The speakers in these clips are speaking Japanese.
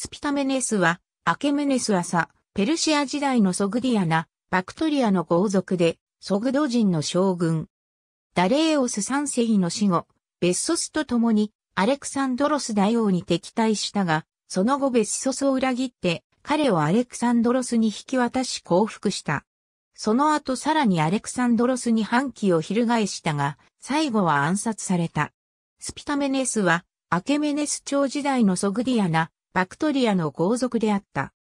スピタメネスは、アケメネス朝、ペルシア時代のソグディアナ、バクトリアの豪族で、ソグド人の将軍。ダレーオス三世の死後、ベッソスと共に、アレクサンドロス大王に敵対したが、その後ベッソスを裏切って、彼をアレクサンドロスに引き渡し降伏した。その後さらにアレクサンドロスに反旗を翻したが、最後は暗殺された。スピタメネスは、アケメネス朝時代のソグディアナ、バクトリアの豪族であった。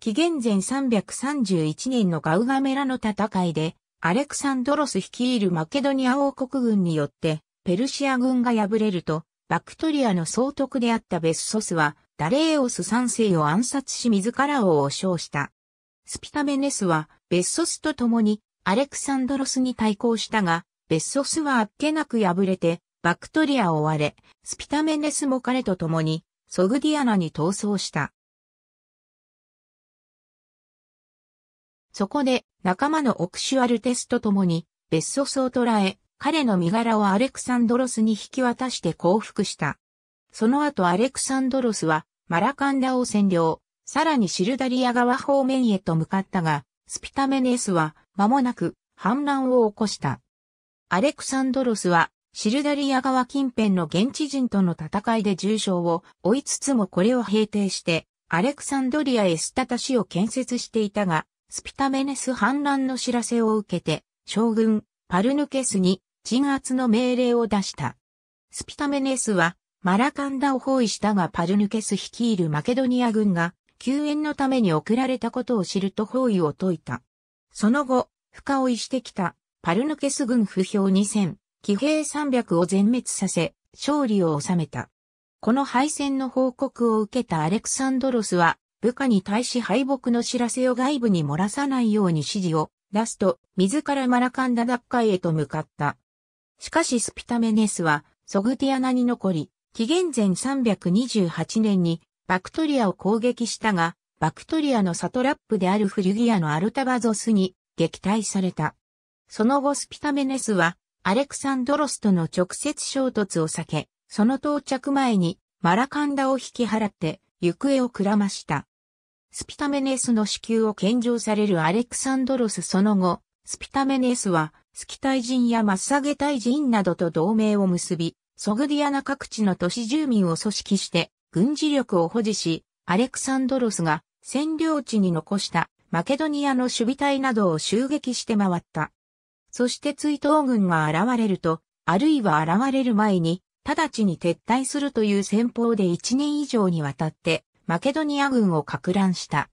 紀元前331年のガウガメラの戦いで、アレクサンドロス率いるマケドニア王国軍によって、ペルシア軍が敗れると、バクトリアの総督であったベッソスは、ダレーオス三世を暗殺し自ら王押称した。スピタメネスは、ベッソスと共に、アレクサンドロスに対抗したが、ベッソスはあっけなく敗れて、バクトリアを追われ、スピタメネスも彼と共に、ソグディアナに逃走した。そこで仲間のオクシュアルテスと共に別荘ソを捉らえ、彼の身柄をアレクサンドロスに引き渡して降伏した。その後アレクサンドロスはマラカンダを占領、さらにシルダリア川方面へと向かったが、スピタメネスは間もなく反乱を起こした。アレクサンドロスはシルダリア川近辺の現地人との戦いで重傷を追いつつもこれを平定して、アレクサンドリア・エスタタ市を建設していたが、スピタメネス反乱の知らせを受けて、将軍、パルヌケスに鎮圧の命令を出した。スピタメネスは、マラカンダを包囲したがパルヌケス率いるマケドニア軍が、救援のために送られたことを知ると包囲を解いた。その後、深追いしてきたパルヌケス軍不評2 0騎兵300を全滅させ、勝利を収めた。この敗戦の報告を受けたアレクサンドロスは、部下に対し敗北の知らせを外部に漏らさないように指示を出すと、自らマラカンダ奪回へと向かった。しかしスピタメネスは、ソグティアナに残り、紀元前328年にバクトリアを攻撃したが、バクトリアのサトラップであるフリュギアのアルタバゾスに撃退された。その後スピタメネスはアレクサンドロスとの直接衝突を避け、その到着前にマラカンダを引き払って行方をくらました。スピタメネスの支給を献上されるアレクサンドロスその後、スピタメネスはスキタイ人やマッサゲタイ人などと同盟を結び、ソグディアナ各地の都市住民を組織して軍事力を保持し、アレクサンドロスが占領地に残したマケドニアの守備隊などを襲撃して回った。そして追悼軍が現れると、あるいは現れる前に、直ちに撤退するという戦法で1年以上にわたって、マケドニア軍を拡乱した。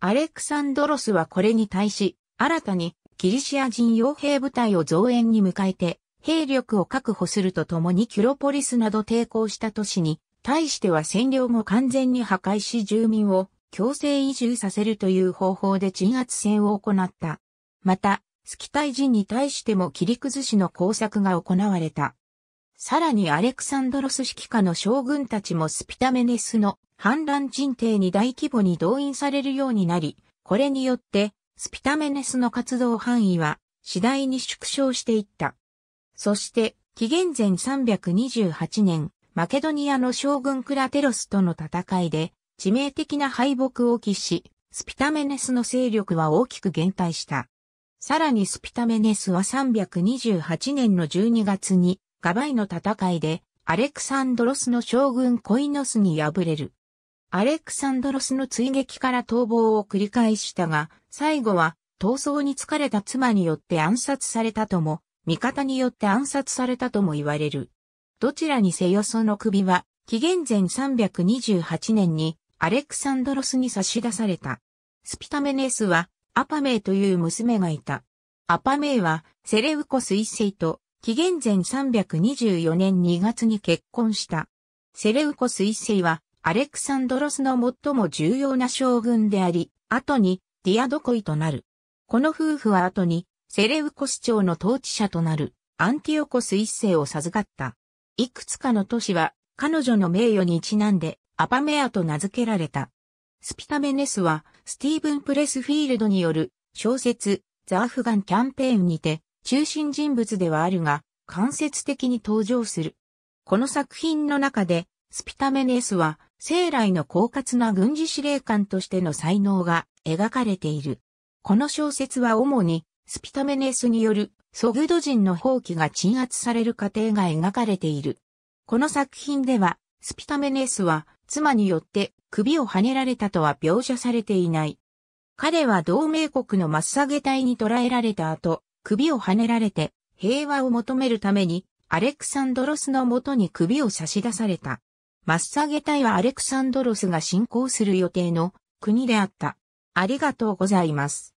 アレクサンドロスはこれに対し、新たにギリシア人傭兵部隊を増援に迎えて、兵力を確保するとともにキュロポリスなど抵抗した都市に、対しては占領後完全に破壊し住民を強制移住させるという方法で鎮圧戦を行った。また、スキタイ人に対しても切り崩しの工作が行われた。さらにアレクサンドロス指揮下の将軍たちもスピタメネスの反乱陣定に大規模に動員されるようになり、これによってスピタメネスの活動範囲は次第に縮小していった。そして、紀元前328年、マケドニアの将軍クラテロスとの戦いで、致命的な敗北を喫し、スピタメネスの勢力は大きく減退した。さらにスピタメネスは328年の12月にガバイの戦いでアレクサンドロスの将軍コイノスに敗れる。アレクサンドロスの追撃から逃亡を繰り返したが、最後は逃走に疲れた妻によって暗殺されたとも、味方によって暗殺されたとも言われる。どちらにせよその首は、紀元前328年にアレクサンドロスに差し出された。スピタメネスはアパメイという娘がいた。アパメイは、セレウコス一世と、紀元前324年2月に結婚した。セレウコス一世は、アレクサンドロスの最も重要な将軍であり、後に、ディアドコイとなる。この夫婦は後に、セレウコス朝の統治者となる、アンティオコス一世を授かった。いくつかの都市は、彼女の名誉にちなんで、アパメアと名付けられた。スピタメネスは、スティーブン・プレスフィールドによる小説、ザ・アフガンキャンペーンにて中心人物ではあるが、間接的に登場する。この作品の中で、スピタメネスは、生来の狡猾な軍事司令官としての才能が描かれている。この小説は主に、スピタメネスによるソグド人の放棄が鎮圧される過程が描かれている。この作品では、スピタメネスは妻によって首をはねられたとは描写されていない。彼は同盟国のマッサゲ隊に捕らえられた後、首をはねられて平和を求めるためにアレクサンドロスの元に首を差し出された。マッサゲ隊はアレクサンドロスが進行する予定の国であった。ありがとうございます。